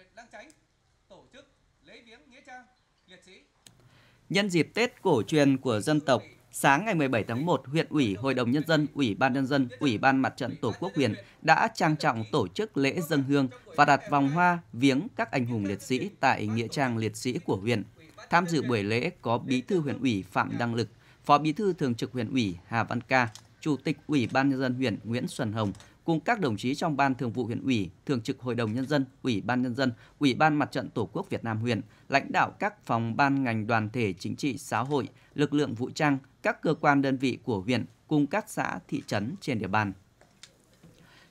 huyện Lang Chánh tổ chức lễ viếng nghĩa trang liệt sĩ. Nhân dịp Tết cổ truyền của dân tộc, Sáng ngày 17 tháng 1, huyện ủy, Hội đồng Nhân dân, Ủy ban Nhân dân, Ủy ban Mặt trận Tổ quốc huyện đã trang trọng tổ chức lễ dân hương và đặt vòng hoa viếng các anh hùng liệt sĩ tại Nghĩa trang liệt sĩ của huyện. Tham dự buổi lễ có Bí thư huyện ủy Phạm Đăng Lực, Phó Bí thư Thường trực huyện ủy Hà Văn Ca, Chủ tịch Ủy ban Nhân dân huyện Nguyễn Xuân Hồng, cùng các đồng chí trong Ban Thường vụ huyện ủy, Thường trực Hội đồng Nhân dân, Ủy ban Nhân dân, Ủy ban Mặt trận Tổ quốc Việt Nam huyện, lãnh đạo các phòng ban ngành đoàn thể chính trị xã hội, lực lượng vũ trang, các cơ quan đơn vị của huyện cùng các xã, thị trấn trên địa bàn.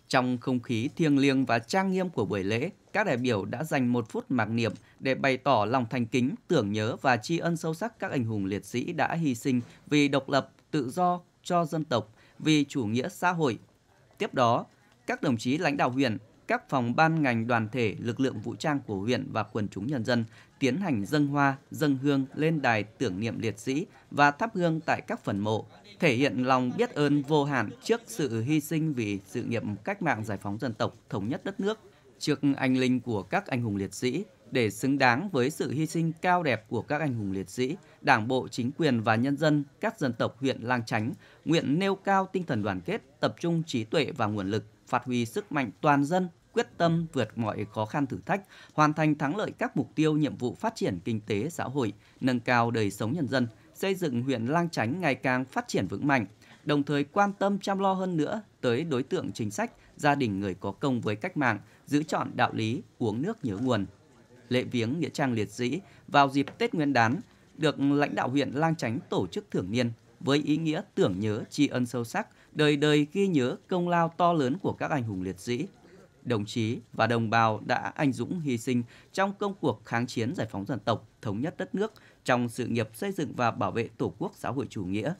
Trong không khí thiêng liêng và trang nghiêm của buổi lễ, các đại biểu đã dành một phút mặc niệm để bày tỏ lòng thành kính, tưởng nhớ và tri ân sâu sắc các anh hùng liệt sĩ đã hy sinh vì độc lập, tự do cho dân tộc, vì chủ nghĩa xã hội, Tiếp đó, các đồng chí lãnh đạo huyện, các phòng ban ngành đoàn thể, lực lượng vũ trang của huyện và quần chúng nhân dân tiến hành dâng hoa, dâng hương lên đài tưởng niệm liệt sĩ và thắp hương tại các phần mộ, thể hiện lòng biết ơn vô hạn trước sự hy sinh vì sự nghiệp cách mạng giải phóng dân tộc, thống nhất đất nước, trước anh linh của các anh hùng liệt sĩ, để xứng đáng với sự hy sinh cao đẹp của các anh hùng liệt sĩ, Đảng bộ, chính quyền và nhân dân các dân tộc huyện Lang Chánh nguyện nêu cao tinh thần đoàn kết, tập trung trí tuệ và nguồn lực, phát huy sức mạnh toàn dân, quyết tâm vượt mọi khó khăn thử thách, hoàn thành thắng lợi các mục tiêu nhiệm vụ phát triển kinh tế xã hội, nâng cao đời sống nhân dân, xây dựng huyện Lang Chánh ngày càng phát triển vững mạnh, đồng thời quan tâm chăm lo hơn nữa tới đối tượng chính sách, gia đình người có công với cách mạng, giữ chọn đạo lý, uống nước nhớ nguồn, lễ viếng nghĩa trang liệt sĩ vào dịp Tết Nguyên đán được lãnh đạo huyện Lang Chánh tổ chức thường niên với ý nghĩa tưởng nhớ tri ân sâu sắc, đời đời ghi nhớ công lao to lớn của các anh hùng liệt sĩ, đồng chí và đồng bào đã anh dũng hy sinh trong công cuộc kháng chiến giải phóng dân tộc, thống nhất đất nước, trong sự nghiệp xây dựng và bảo vệ Tổ quốc xã hội chủ nghĩa –